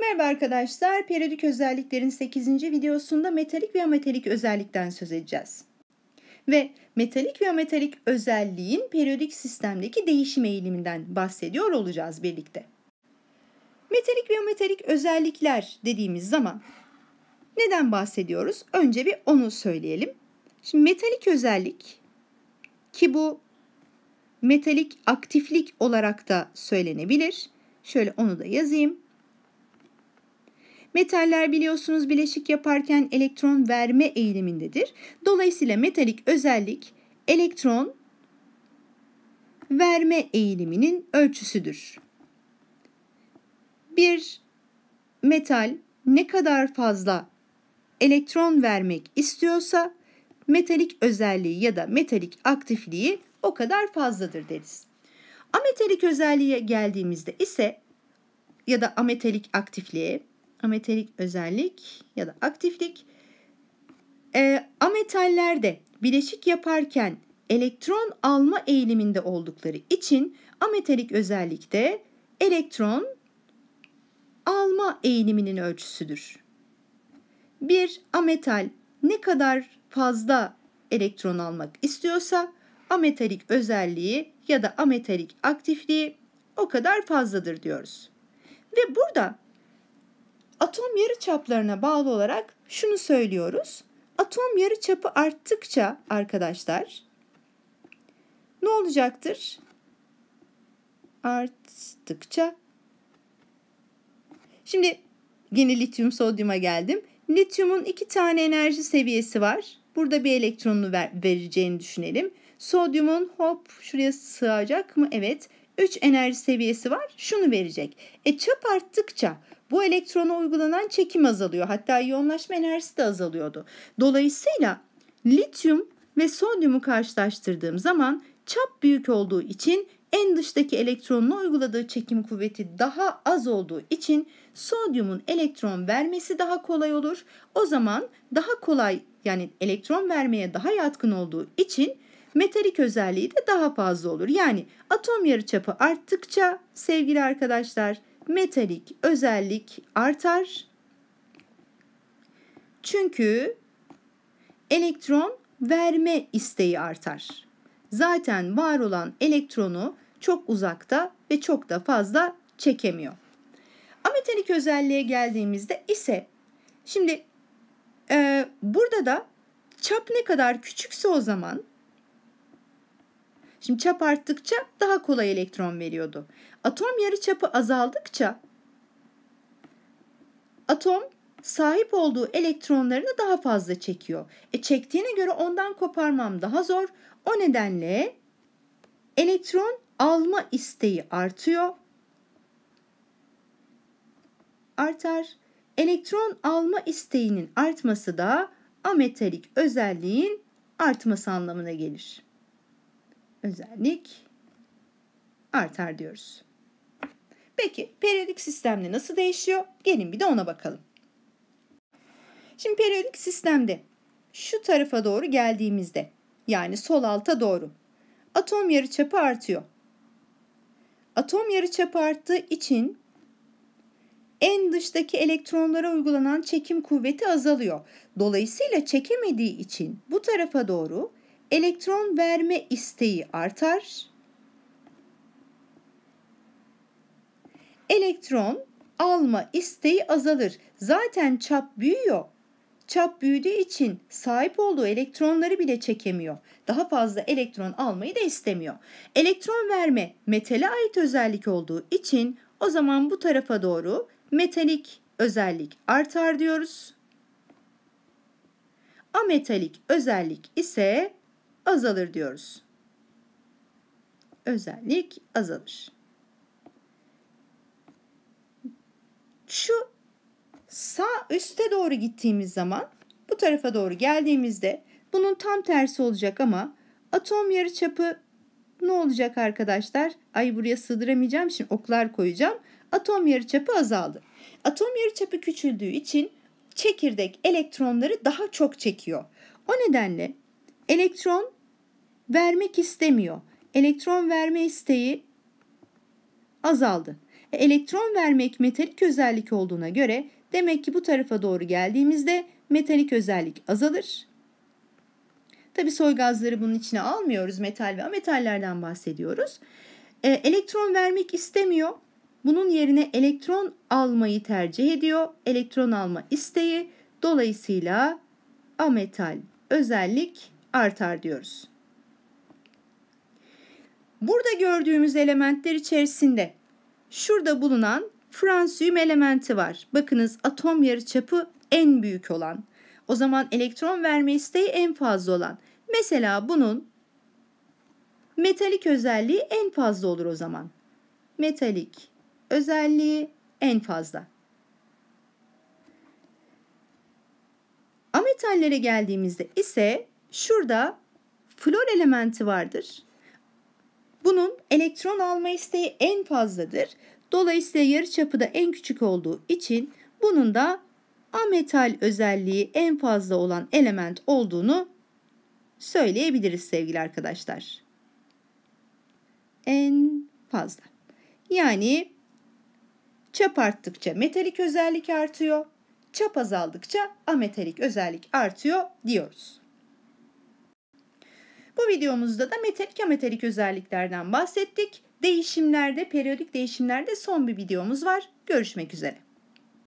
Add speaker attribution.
Speaker 1: Merhaba arkadaşlar, periyodik özelliklerin 8. videosunda metalik ve ametalik özellikten söz edeceğiz. Ve metalik ve ametalik özelliğin periyodik sistemdeki değişim eğiliminden bahsediyor olacağız birlikte. Metalik ve ametalik özellikler dediğimiz zaman neden bahsediyoruz? Önce bir onu söyleyelim. Şimdi metalik özellik ki bu metalik aktiflik olarak da söylenebilir. Şöyle onu da yazayım Metaller biliyorsunuz bileşik yaparken elektron verme eğilimindedir. Dolayısıyla metalik özellik elektron verme eğiliminin ölçüsüdür. Bir metal ne kadar fazla elektron vermek istiyorsa metalik özelliği ya da metalik aktifliği o kadar fazladır deriz. Ametalik özelliğe geldiğimizde ise ya da ametalik aktifliğe Ametalik özellik ya da aktiflik. E, ee, ametallerde bileşik yaparken elektron alma eğiliminde oldukları için ametalik özellikte elektron alma eğiliminin ölçüsüdür. Bir ametal ne kadar fazla elektron almak istiyorsa ametalik özelliği ya da ametalik aktifliği o kadar fazladır diyoruz. Ve burada atom yarı çaplarına bağlı olarak şunu söylüyoruz. Atom yarı çapı arttıkça arkadaşlar ne olacaktır? Arttıkça. Şimdi yine lityum sodyuma geldim. Lityumun iki tane enerji seviyesi var. Burada bir elektronunu ver, vereceğini düşünelim. Sodyumun hop şuraya sığacak mı? Evet. 3 enerji seviyesi var. Şunu verecek. E çap arttıkça bu elektrona uygulanan çekim azalıyor. Hatta iyonlaşma enerjisi de azalıyordu. Dolayısıyla lityum ve sodyumu karşılaştırdığım zaman çap büyük olduğu için en dıştaki elektronuna uyguladığı çekim kuvveti daha az olduğu için sodyumun elektron vermesi daha kolay olur. O zaman daha kolay yani elektron vermeye daha yatkın olduğu için metalik özelliği de daha fazla olur. Yani atom yarıçapı arttıkça sevgili arkadaşlar metalik özellik artar. Çünkü elektron verme isteği artar. Zaten var olan elektronu çok uzakta ve çok da fazla çekemiyor. Ametalik özelliğe geldiğimizde ise şimdi e, burada da çap ne kadar küçükse o zaman Şimdi çap arttıkça daha kolay elektron veriyordu. Atom yarı çapı azaldıkça atom sahip olduğu elektronlarını daha fazla çekiyor. E çektiğine göre ondan koparmam daha zor. O nedenle elektron alma isteği artıyor. Artar. Elektron alma isteğinin artması da ametalik özelliğin artması anlamına gelir özellik artar diyoruz. Peki periyodik sistemde nasıl değişiyor? Gelin bir de ona bakalım. Şimdi periyodik sistemde şu tarafa doğru geldiğimizde yani sol alta doğru atom yarıçapı artıyor. Atom yarıçapı arttığı için en dıştaki elektronlara uygulanan çekim kuvveti azalıyor. Dolayısıyla çekemediği için bu tarafa doğru elektron verme isteği artar. Elektron alma isteği azalır. Zaten çap büyüyor. Çap büyüdüğü için sahip olduğu elektronları bile çekemiyor. Daha fazla elektron almayı da istemiyor. Elektron verme metale ait özellik olduğu için o zaman bu tarafa doğru metalik özellik artar diyoruz. Ametalik özellik ise azalır diyoruz. Özellik azalır. Şu sağ üste doğru gittiğimiz zaman bu tarafa doğru geldiğimizde bunun tam tersi olacak ama atom yarıçapı ne olacak arkadaşlar? Ay buraya sığdıramayacağım şimdi oklar koyacağım. Atom yarıçapı azaldı. Atom yarıçapı küçüldüğü için çekirdek elektronları daha çok çekiyor. O nedenle elektron vermek istemiyor. Elektron verme isteği azaldı. E, elektron vermek metalik özellik olduğuna göre demek ki bu tarafa doğru geldiğimizde metalik özellik azalır. Tabi soygazları bunun içine almıyoruz. Metal ve ametallerden bahsediyoruz. E, elektron vermek istemiyor. Bunun yerine elektron almayı tercih ediyor. Elektron alma isteği dolayısıyla ametal özellik artar diyoruz. Burada gördüğümüz elementler içerisinde şurada bulunan fransiyum elementi var. Bakınız atom yarıçapı en büyük olan. O zaman elektron verme isteği en fazla olan. Mesela bunun metalik özelliği en fazla olur o zaman. Metalik özelliği en fazla. Ametallere geldiğimizde ise şurada flor elementi vardır. Bunun elektron alma isteği en fazladır. Dolayısıyla yarıçapı da en küçük olduğu için bunun da ametal özelliği en fazla olan element olduğunu söyleyebiliriz sevgili arkadaşlar. En fazla. Yani çap arttıkça metalik özellik artıyor, çap azaldıkça ametalik özellik artıyor diyoruz. Bu videomuzda da metalik ametalik özelliklerden bahsettik. Değişimlerde, periyodik değişimlerde son bir videomuz var. Görüşmek üzere.